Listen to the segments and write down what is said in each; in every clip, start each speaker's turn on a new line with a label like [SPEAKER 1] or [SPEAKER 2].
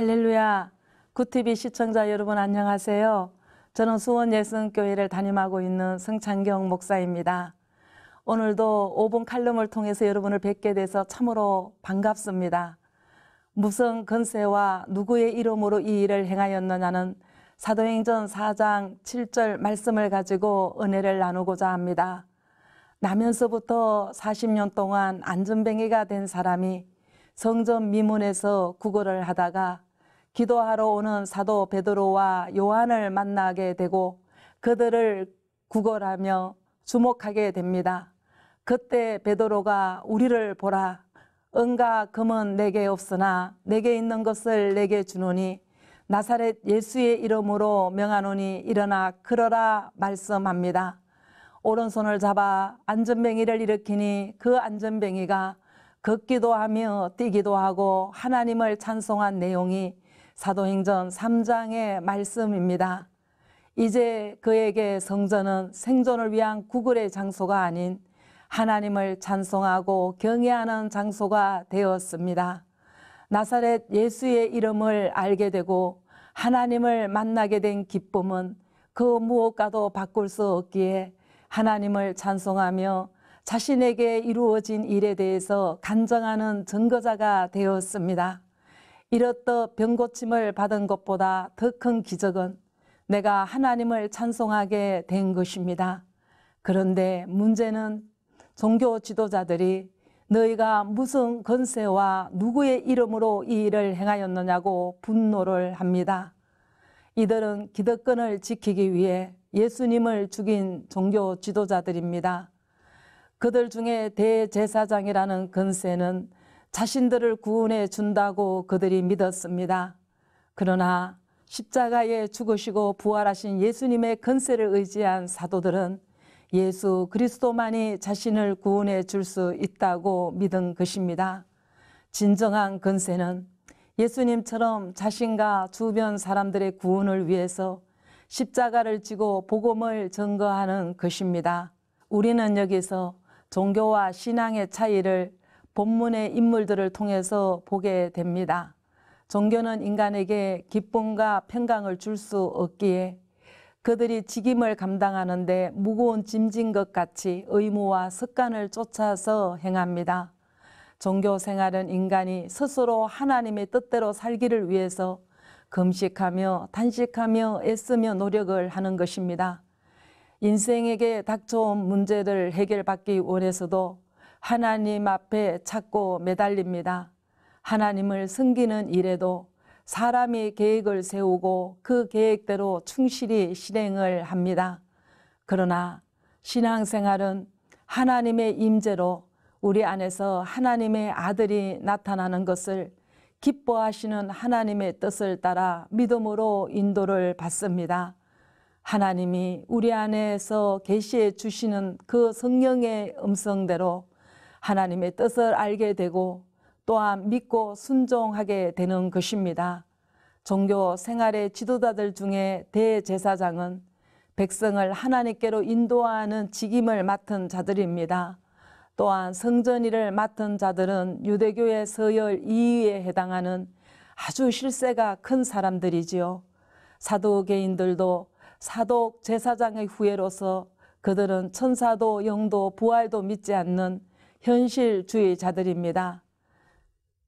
[SPEAKER 1] 할렐루야. 구티비 시청자 여러분 안녕하세요. 저는 수원 예성교회를 담임하고 있는 성창경 목사입니다. 오늘도 5분 칼럼을 통해서 여러분을 뵙게 돼서 참으로 반갑습니다. 무슨 근세와 누구의 이름으로 이 일을 행하였느냐는 사도행전 4장 7절 말씀을 가지고 은혜를 나누고자 합니다. 나면서부터 40년 동안 안전뱅이가 된 사람이 성전 미문에서 구걸을 하다가 기도하러 오는 사도 베드로와 요한을 만나게 되고 그들을 구걸하며 주목하게 됩니다. 그때 베드로가 우리를 보라 은과 금은 내게 없으나 내게 있는 것을 내게 주노니 나사렛 예수의 이름으로 명하노니 일어나 그러라 말씀합니다. 오른손을 잡아 안전뱅이를 일으키니 그 안전뱅이가 걷기도 하며 뛰기도 하고 하나님을 찬송한 내용이 사도행전 3장의 말씀입니다. 이제 그에게 성전은 생존을 위한 구글의 장소가 아닌 하나님을 찬송하고 경외하는 장소가 되었습니다. 나사렛 예수의 이름을 알게 되고 하나님을 만나게 된 기쁨은 그 무엇과도 바꿀 수 없기에 하나님을 찬송하며 자신에게 이루어진 일에 대해서 간증하는 증거자가 되었습니다. 이렇듯 병고침을 받은 것보다 더 큰 기적은 내가 하나님을 찬송하게 된 것입니다. 그런데 문제는 종교 지도자들이 너희가 무슨 건세와 누구의 이름으로 이 일을 행하였느냐고 분노를 합니다. 이들은 기득권을 지키기 위해 예수님을 죽인 종교 지도자들입니다. 그들 중에 대제사장이라는 건세는 자신들을 구원해 준다고 그들이 믿었습니다. 그러나 십자가에 죽으시고 부활하신 예수님의 근세를 의지한 사도들은 예수 그리스도만이 자신을 구원해 줄 수 있다고 믿은 것입니다. 진정한 근세는 예수님처럼 자신과 주변 사람들의 구원을 위해서 십자가를 지고 복음을 증거하는 것입니다. 우리는 여기서 종교와 신앙의 차이를 본문의 인물들을 통해서 보게 됩니다. 종교는 인간에게 기쁨과 평강을 줄 수 없기에 그들이 직임을 감당하는데 무거운 짐진 것 같이 의무와 습관을 쫓아서 행합니다. 종교 생활은 인간이 스스로 하나님의 뜻대로 살기를 위해서 금식하며 단식하며 애쓰며 노력을 하는 것입니다. 인생에게 닥쳐온 문제를 해결받기 원해서도 하나님 앞에 찾고 매달립니다. 하나님을 섬기는 일에도 사람이 계획을 세우고 그 계획대로 충실히 실행을 합니다. 그러나 신앙생활은 하나님의 임재로 우리 안에서 하나님의 아들이 나타나는 것을 기뻐하시는 하나님의 뜻을 따라 믿음으로 인도를 받습니다. 하나님이 우리 안에서 계시해 주시는 그 성령의 음성대로 하나님의 뜻을 알게 되고 또한 믿고 순종하게 되는 것입니다. 종교 생활의 지도자들 중에 대제사장은 백성을 하나님께로 인도하는 직임을 맡은 자들입니다. 또한 성전일을 맡은 자들은 유대교의 서열 2위에 해당하는 아주 실세가 큰 사람들이지요. 사도개인들도 사독 제사장의 후예로서 그들은 천사도 영도 부활도 믿지 않는 현실주의자들입니다.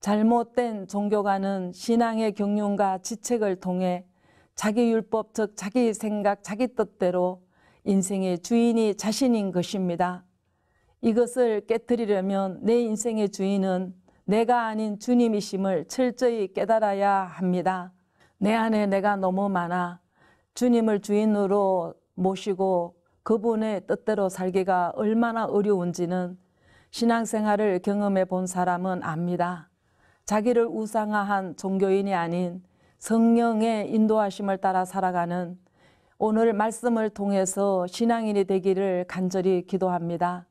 [SPEAKER 1] 잘못된 종교가는 신앙의 경륜과 지책을 통해 자기 율법 즉 자기 생각 자기 뜻대로 인생의 주인이 자신인 것입니다. 이것을 깨뜨리려면 내 인생의 주인은 내가 아닌 주님이심을 철저히 깨달아야 합니다. 내 안에 내가 너무 많아 주님을 주인으로 모시고 그분의 뜻대로 살기가 얼마나 어려운지는 신앙생활을 경험해 본 사람은 압니다. 자기를 우상화한 종교인이 아닌 성령의 인도하심을 따라 살아가는 오늘 말씀을 통해서 신앙인이 되기를 간절히 기도합니다.